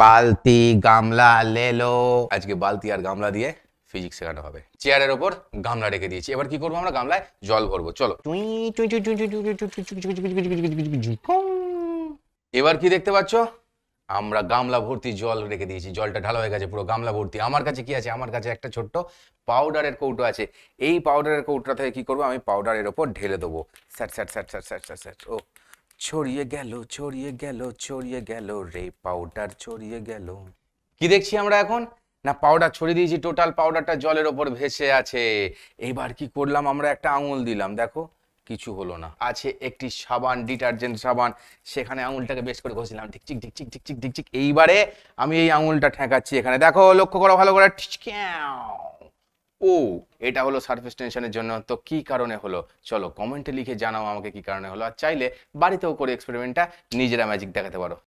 বালতি গামলা লেলো আজকে বালতি আর গামলা দিয়ে ফিজিক্স শেখানো হবে চেয়ারের ওপর গামলা রেখে দিয়েছি এবার কি করবো আমরা গামলায় জল ভরবো চলো এবার কি দেখতে পাচ্ছ আমরা গামলা ভর্তি জল রেখে দিয়েছি জলটা ঢালা হয়ে গেছে পুরো গামলা ভর্তি আমার কাছে কি আছে আমার কাছে একটা ছোট্ট পাউডারের কৌটো আছে এই পাউডারের কৌটোটা থেকে কি করবো আমি পাউডারের ওপর ঢেলে দেবো স্যার স্যাট স্যাট স্যাট স্যাট স্যাট স্যাট ও ছড়িয়ে গেল ছড়িয়ে গেল ছড়িয়ে গেল রে পাউডার ছড়িয়ে গেল কি দেখছি আমরা এখন না পাউডার ছড়িয়ে দিয়েছি টোটাল পাউডারটা জলের ওপর ভেসে আছে এবার কি করলাম আমরা একটা আঙুল দিলাম দেখো কিছু হলো না আছে একটি সাবান ডিটারজেন্ট সাবান সেখানে আঙুলটাকে বেশ করে ঘষিলাম ঠিক ঠিক ঠিক ঠিক ঠিক ঠিক ঠিক এইবারে আমি এই আঙুলটা ঠেকাচ্ছি এখানে দেখো লক্ষ্য করো ভালো করে ঠিকও ও এটা হলো সার্ফেস টেনশনের জন্য তো কি কারণে হলো চলো কমেন্টে লিখে জানাও আমাকে কি কারণে হলো আর চাইলে বাড়িতেও করে এক্সপেরিমেন্টটা নিজেরা ম্যাজিক দেখাতে পারো